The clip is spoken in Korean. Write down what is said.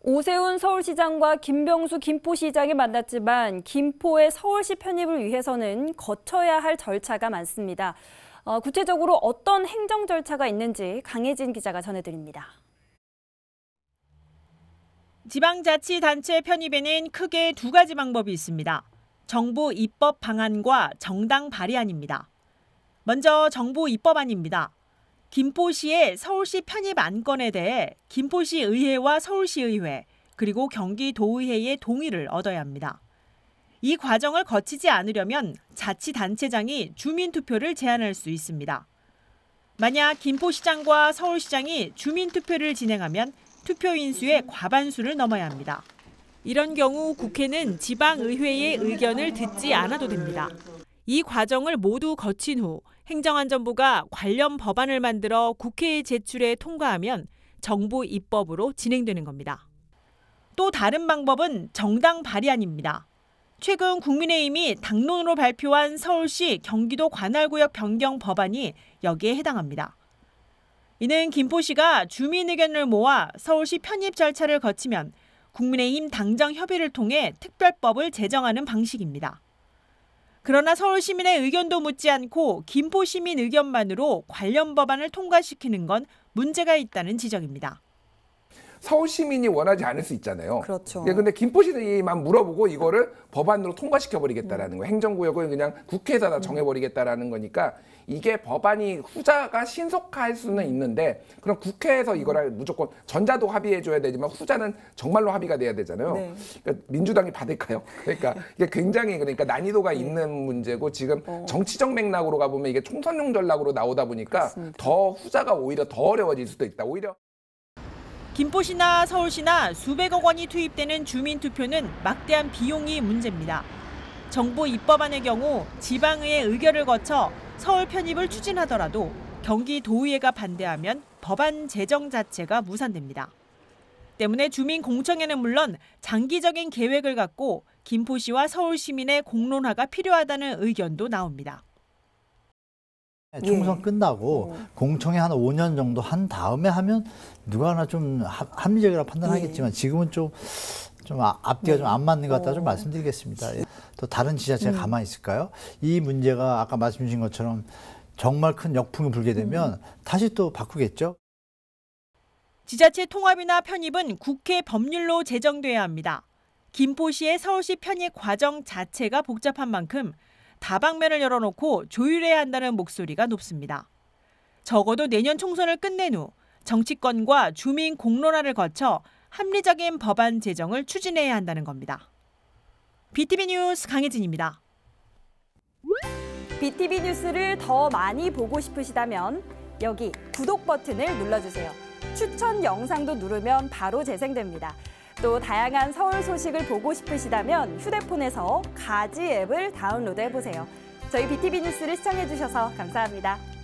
오세훈 서울시장과 김병수 김포시장이 만났지만 김포의 서울시 편입을 위해서는 거쳐야 할 절차가 많습니다. 어, 구체적으로 어떤 행정 절차가 있는지 강혜진 기자가 전해드립니다. 지방자치단체 편입에는 크게 두 가지 방법이 있습니다. 정부 입법 방안과 정당 발의안입니다. 먼저 정부 입법안입니다. 김포시의 서울시 편입 안건에 대해 김포시 의회와 서울시 의회 그리고 경기도의회의 동의를 얻어야 합니다. 이 과정을 거치지 않으려면 자치단체장이 주민투표를 제안할 수 있습니다. 만약 김포시장과 서울시장이 주민투표를 진행하면 투표인수의 과반수를 넘어야 합니다. 이런 경우 국회는 지방의회의 의견을 듣지 않아도 됩니다. 이 과정을 모두 거친 후 행정안전부가 관련 법안을 만들어 국회에 제출해 통과하면 정부 입법으로 진행되는 겁니다. 또 다른 방법은 정당 발의안입니다. 최근 국민의힘이 당론으로 발표한 서울시 경기도 관할구역 변경 법안이 여기에 해당합니다. 이는 김포시가 주민 의견을 모아 서울시 편입 절차를 거치면 국민의힘 당정 협의를 통해 특별법을 제정하는 방식입니다. 그러나 서울 시민의 의견도 묻지 않고 김포 시민 의견만으로 관련 법안을 통과시키는 건 문제가 있다는 지적입니다. 서울 시민이 원하지 않을 수 있잖아요. 그렇죠. 예, 근데 김포시만 물어보고 이거를 법안으로 통과시켜 버리겠다라는 음. 거. 행정구역을 그냥 국회에다 서 음. 정해 버리겠다라는 거니까 이게 법안이 후자가 신속할 수는 음. 있는데 그럼 국회에서 음. 이거를 무조건 전자도 합의해 줘야 되지만 후자는 정말로 합의가 돼야 되잖아요. 네. 그러니까 민주당이 받을까요? 그러니까 이게 굉장히 그러니까 난이도가 네. 있는 문제고 지금 어. 정치적 맥락으로 가보면 이게 총선용 전략으로 나오다 보니까 그렇습니다. 더 후자가 오히려 더 어려워질 수도 있다. 오히려 김포시나 서울시나 수백억 원이 투입되는 주민투표는 막대한 비용이 문제입니다. 정부 입법안의 경우 지방의회 의결을 거쳐 서울 편입을 추진하더라도 경기도의회가 반대하면 법안 제정 자체가 무산됩니다. 때문에 주민 공청회는 물론 장기적인 계획을 갖고 김포시와 서울 시민의 공론화가 필요하다는 의견도 나옵니다. 네, 예. 총선 예. 끝나고 어. 공청회 한 5년 정도 한 다음에 하면 누가 하나 좀 합리적이라 판단하겠지만 예. 지금은 좀, 좀 아, 앞뒤가 네. 좀안 맞는 것 같다 좀 어. 말씀드리겠습니다. 예. 또 다른 지자체가 음. 가만히 있을까요? 이 문제가 아까 말씀 주신 것처럼 정말 큰 역풍이 불게 되면 음. 다시 또 바꾸겠죠. 지자체 통합이나 편입은 국회 법률로 제정돼야 합니다. 김포시의 서울시 편입 과정 자체가 복잡한 만큼 다방면을 열어놓고 조율해야 한다는 목소리가 높습니다. 적어도 내년 총선을 끝낸 후 정치권과 주민 공론화를 거쳐 합리적인 법안 제정을 추진해야 한다는 겁니다. BTV 뉴스 강혜진입니다. BTV 뉴스를 더 많이 보고 싶으시다면 여기 구독 버튼을 눌러주세요. 추천 영상도 누르면 바로 재생됩니다. 또 다양한 서울 소식을 보고 싶으시다면 휴대폰에서 가지 앱을 다운로드 해보세요. 저희 BTV 뉴스를 시청해주셔서 감사합니다.